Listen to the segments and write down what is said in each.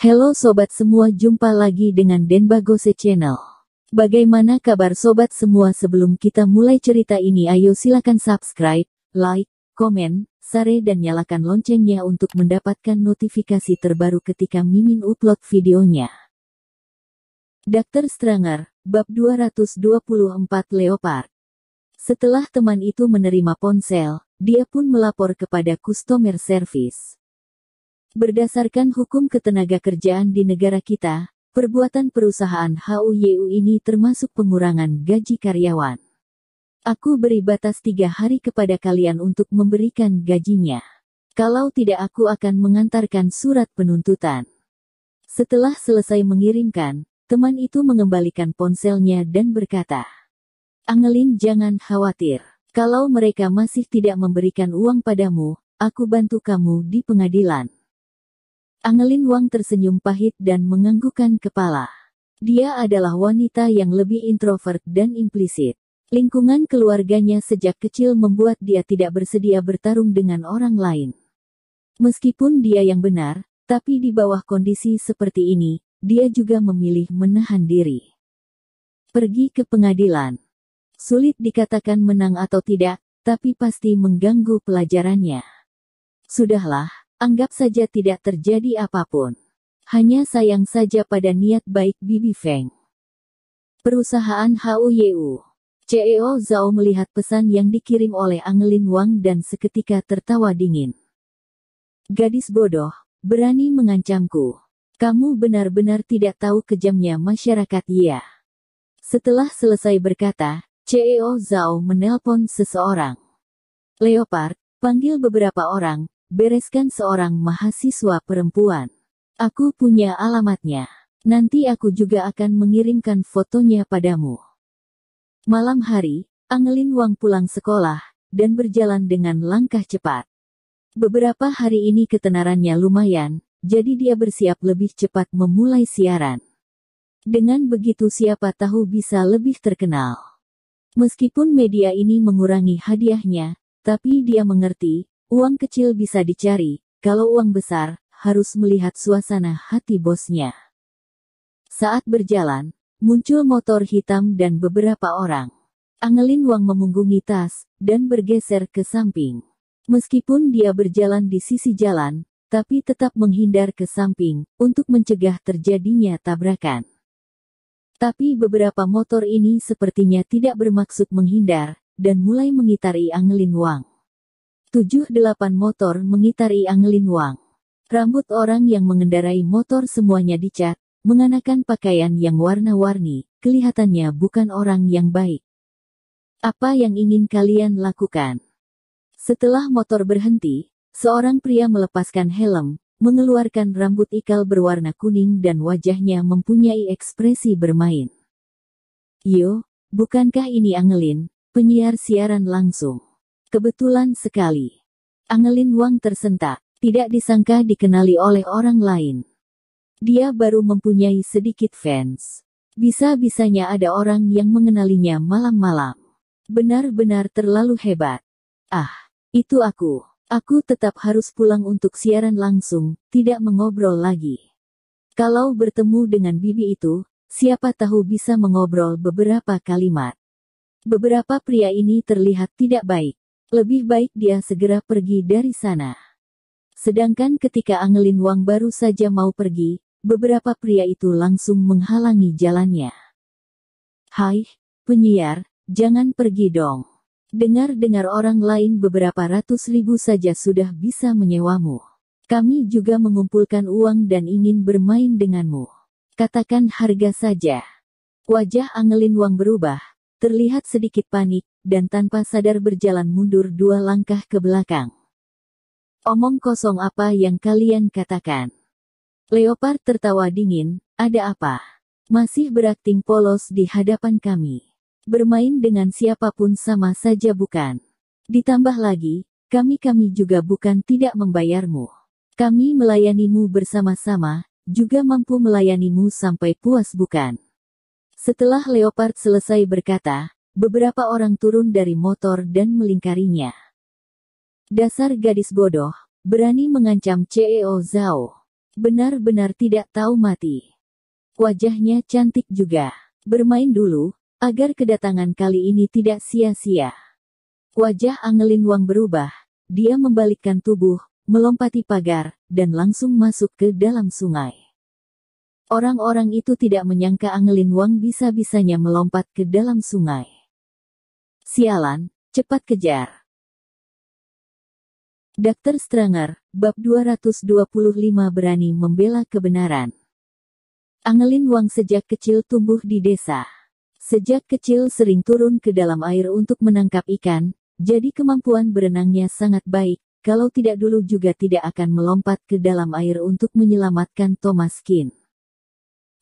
Halo sobat semua, jumpa lagi dengan Denbagose Channel. Bagaimana kabar sobat semua sebelum kita mulai cerita ini ayo silakan subscribe, like, komen, share dan nyalakan loncengnya untuk mendapatkan notifikasi terbaru ketika Mimin upload videonya. Dr. Stranger, bab 224 Leopard. Setelah teman itu menerima ponsel, dia pun melapor kepada customer service. Berdasarkan hukum ketenaga kerjaan di negara kita, perbuatan perusahaan HUYU ini termasuk pengurangan gaji karyawan. Aku beri batas tiga hari kepada kalian untuk memberikan gajinya. Kalau tidak aku akan mengantarkan surat penuntutan. Setelah selesai mengirimkan, teman itu mengembalikan ponselnya dan berkata, Angelin jangan khawatir. Kalau mereka masih tidak memberikan uang padamu, aku bantu kamu di pengadilan. Angelin Wang tersenyum pahit dan menganggukkan kepala. Dia adalah wanita yang lebih introvert dan implisit. Lingkungan keluarganya sejak kecil membuat dia tidak bersedia bertarung dengan orang lain. Meskipun dia yang benar, tapi di bawah kondisi seperti ini, dia juga memilih menahan diri. Pergi ke pengadilan. Sulit dikatakan menang atau tidak, tapi pasti mengganggu pelajarannya. Sudahlah, Anggap saja tidak terjadi apapun. Hanya sayang saja pada niat baik Bibi Feng. Perusahaan HUYU. CEO Zhao melihat pesan yang dikirim oleh Angelin Wang dan seketika tertawa dingin. Gadis bodoh, berani mengancamku. Kamu benar-benar tidak tahu kejamnya masyarakat ya. Setelah selesai berkata, CEO Zhao menelpon seseorang. Leopard, panggil beberapa orang, bereskan seorang mahasiswa perempuan. Aku punya alamatnya. Nanti aku juga akan mengirimkan fotonya padamu. Malam hari, Angelin Wang pulang sekolah, dan berjalan dengan langkah cepat. Beberapa hari ini ketenarannya lumayan, jadi dia bersiap lebih cepat memulai siaran. Dengan begitu siapa tahu bisa lebih terkenal. Meskipun media ini mengurangi hadiahnya, tapi dia mengerti, Uang kecil bisa dicari, kalau uang besar, harus melihat suasana hati bosnya. Saat berjalan, muncul motor hitam dan beberapa orang. Angelin Wang memunggungi tas, dan bergeser ke samping. Meskipun dia berjalan di sisi jalan, tapi tetap menghindar ke samping, untuk mencegah terjadinya tabrakan. Tapi beberapa motor ini sepertinya tidak bermaksud menghindar, dan mulai mengitari Angelin Wang. Tujuh delapan motor mengitari Anglin Wang. Rambut orang yang mengendarai motor semuanya dicat, mengenakan pakaian yang warna-warni, kelihatannya bukan orang yang baik. Apa yang ingin kalian lakukan? Setelah motor berhenti, seorang pria melepaskan helm, mengeluarkan rambut ikal berwarna kuning dan wajahnya mempunyai ekspresi bermain. Yo, bukankah ini Angelin, penyiar siaran langsung? Kebetulan sekali. Angelin Wang tersentak, tidak disangka dikenali oleh orang lain. Dia baru mempunyai sedikit fans. Bisa-bisanya ada orang yang mengenalinya malam-malam. Benar-benar terlalu hebat. Ah, itu aku. Aku tetap harus pulang untuk siaran langsung, tidak mengobrol lagi. Kalau bertemu dengan bibi itu, siapa tahu bisa mengobrol beberapa kalimat. Beberapa pria ini terlihat tidak baik. Lebih baik dia segera pergi dari sana. Sedangkan ketika Angelin Wang baru saja mau pergi, beberapa pria itu langsung menghalangi jalannya. Hai, penyiar, jangan pergi dong. Dengar-dengar orang lain beberapa ratus ribu saja sudah bisa menyewamu. Kami juga mengumpulkan uang dan ingin bermain denganmu. Katakan harga saja. Wajah Angelin Wang berubah, terlihat sedikit panik, dan tanpa sadar berjalan mundur dua langkah ke belakang. Omong kosong apa yang kalian katakan? Leopard tertawa dingin, ada apa? Masih berakting polos di hadapan kami. Bermain dengan siapapun sama saja bukan? Ditambah lagi, kami-kami juga bukan tidak membayarmu. Kami melayanimu bersama-sama, juga mampu melayanimu sampai puas bukan? Setelah Leopard selesai berkata, Beberapa orang turun dari motor dan melingkarinya. Dasar gadis bodoh, berani mengancam CEO Zhao. Benar-benar tidak tahu mati. Wajahnya cantik juga. Bermain dulu, agar kedatangan kali ini tidak sia-sia. Wajah Angelin Wang berubah, dia membalikkan tubuh, melompati pagar, dan langsung masuk ke dalam sungai. Orang-orang itu tidak menyangka Angelin Wang bisa-bisanya melompat ke dalam sungai. Sialan, cepat kejar. Dr. Stranger, bab 225 berani membela kebenaran. Angelin Wang sejak kecil tumbuh di desa. Sejak kecil sering turun ke dalam air untuk menangkap ikan, jadi kemampuan berenangnya sangat baik, kalau tidak dulu juga tidak akan melompat ke dalam air untuk menyelamatkan Thomas Kin.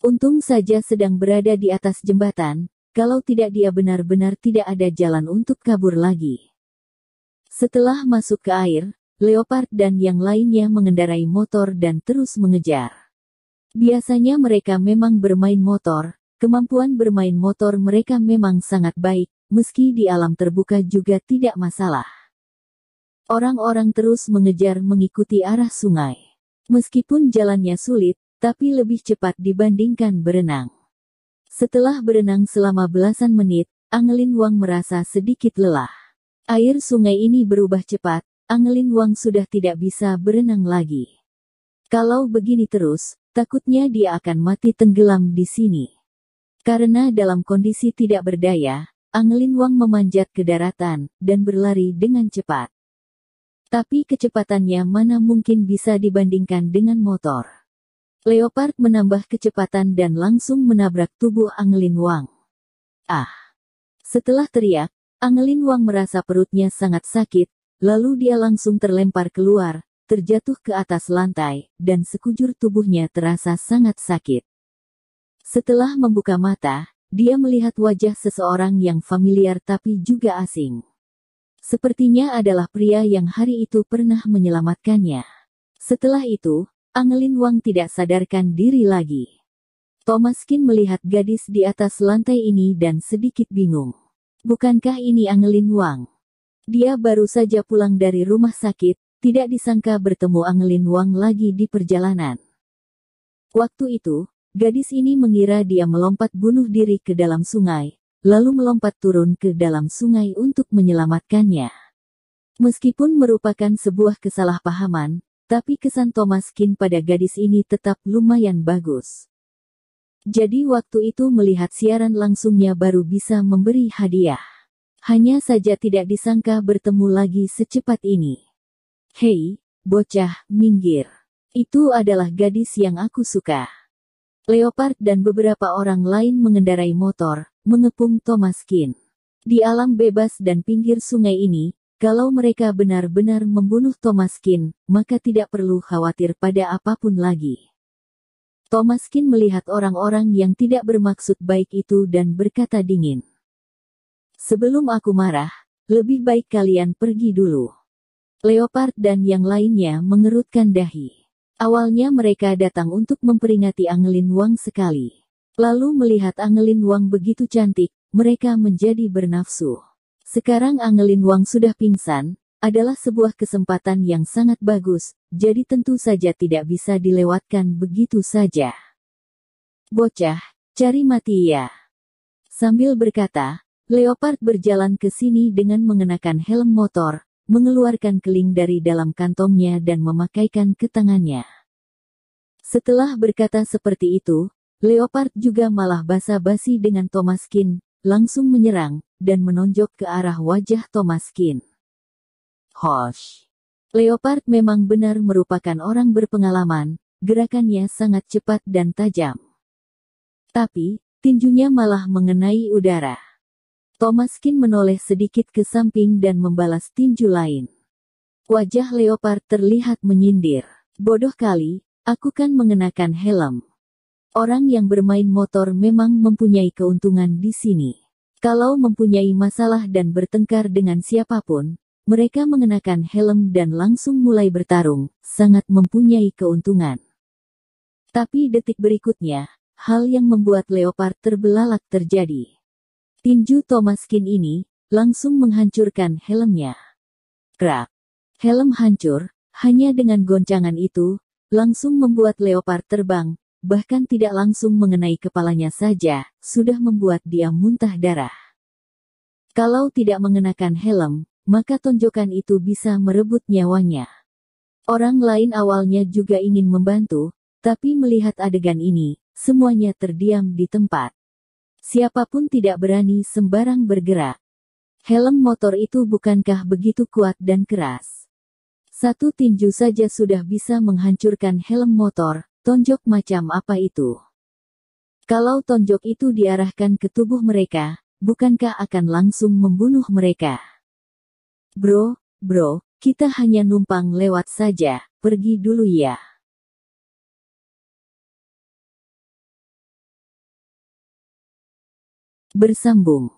Untung saja sedang berada di atas jembatan, kalau tidak dia benar-benar tidak ada jalan untuk kabur lagi. Setelah masuk ke air, Leopard dan yang lainnya mengendarai motor dan terus mengejar. Biasanya mereka memang bermain motor, kemampuan bermain motor mereka memang sangat baik, meski di alam terbuka juga tidak masalah. Orang-orang terus mengejar mengikuti arah sungai. Meskipun jalannya sulit, tapi lebih cepat dibandingkan berenang. Setelah berenang selama belasan menit, Angelin Wang merasa sedikit lelah. Air sungai ini berubah cepat, Angelin Wang sudah tidak bisa berenang lagi. Kalau begini terus, takutnya dia akan mati tenggelam di sini. Karena dalam kondisi tidak berdaya, Angelin Wang memanjat ke daratan dan berlari dengan cepat. Tapi kecepatannya mana mungkin bisa dibandingkan dengan motor. Leopard menambah kecepatan dan langsung menabrak tubuh Angelin Wang. Ah! Setelah teriak, Angelin Wang merasa perutnya sangat sakit, lalu dia langsung terlempar keluar, terjatuh ke atas lantai, dan sekujur tubuhnya terasa sangat sakit. Setelah membuka mata, dia melihat wajah seseorang yang familiar tapi juga asing. Sepertinya adalah pria yang hari itu pernah menyelamatkannya. Setelah itu, Angelin Wang tidak sadarkan diri lagi. Thomas Kin melihat gadis di atas lantai ini dan sedikit bingung. Bukankah ini Angelin Wang? Dia baru saja pulang dari rumah sakit, tidak disangka bertemu Angelin Wang lagi di perjalanan. Waktu itu, gadis ini mengira dia melompat bunuh diri ke dalam sungai, lalu melompat turun ke dalam sungai untuk menyelamatkannya. Meskipun merupakan sebuah kesalahpahaman, tapi kesan Thomas Kin pada gadis ini tetap lumayan bagus. Jadi waktu itu melihat siaran langsungnya baru bisa memberi hadiah. Hanya saja tidak disangka bertemu lagi secepat ini. Hei, bocah, minggir. Itu adalah gadis yang aku suka. Leopard dan beberapa orang lain mengendarai motor, mengepung Thomas Kin. Di alam bebas dan pinggir sungai ini, kalau mereka benar-benar membunuh Thomas Kin, maka tidak perlu khawatir pada apapun lagi. Thomas Kin melihat orang-orang yang tidak bermaksud baik itu dan berkata dingin. Sebelum aku marah, lebih baik kalian pergi dulu. Leopard dan yang lainnya mengerutkan dahi. Awalnya mereka datang untuk memperingati Angelin Wang sekali. Lalu melihat Angelin Wang begitu cantik, mereka menjadi bernafsu. Sekarang Angelin Wang sudah pingsan, adalah sebuah kesempatan yang sangat bagus, jadi tentu saja tidak bisa dilewatkan begitu saja. Bocah, cari mati ya. Sambil berkata, Leopard berjalan ke sini dengan mengenakan helm motor, mengeluarkan keling dari dalam kantongnya dan memakaikan ke tangannya. Setelah berkata seperti itu, Leopard juga malah basa-basi dengan Thomas Kin, langsung menyerang, dan menonjok ke arah wajah Thomas Kin. Hosh! Leopard memang benar merupakan orang berpengalaman, gerakannya sangat cepat dan tajam. Tapi, tinjunya malah mengenai udara. Thomas Kin menoleh sedikit ke samping dan membalas tinju lain. Wajah Leopard terlihat menyindir. Bodoh kali, aku kan mengenakan helm. Orang yang bermain motor memang mempunyai keuntungan di sini. Kalau mempunyai masalah dan bertengkar dengan siapapun, mereka mengenakan helm dan langsung mulai bertarung, sangat mempunyai keuntungan. Tapi detik berikutnya, hal yang membuat Leopard terbelalak terjadi. Tinju Thomaskin ini langsung menghancurkan helmnya. Krak. Helm hancur, hanya dengan goncangan itu, langsung membuat Leopard terbang, bahkan tidak langsung mengenai kepalanya saja, sudah membuat dia muntah darah. Kalau tidak mengenakan helm, maka tonjokan itu bisa merebut nyawanya. Orang lain awalnya juga ingin membantu, tapi melihat adegan ini, semuanya terdiam di tempat. Siapapun tidak berani sembarang bergerak. Helm motor itu bukankah begitu kuat dan keras? Satu tinju saja sudah bisa menghancurkan helm motor, Tonjok macam apa itu? Kalau tonjok itu diarahkan ke tubuh mereka, bukankah akan langsung membunuh mereka? Bro, bro, kita hanya numpang lewat saja, pergi dulu ya. Bersambung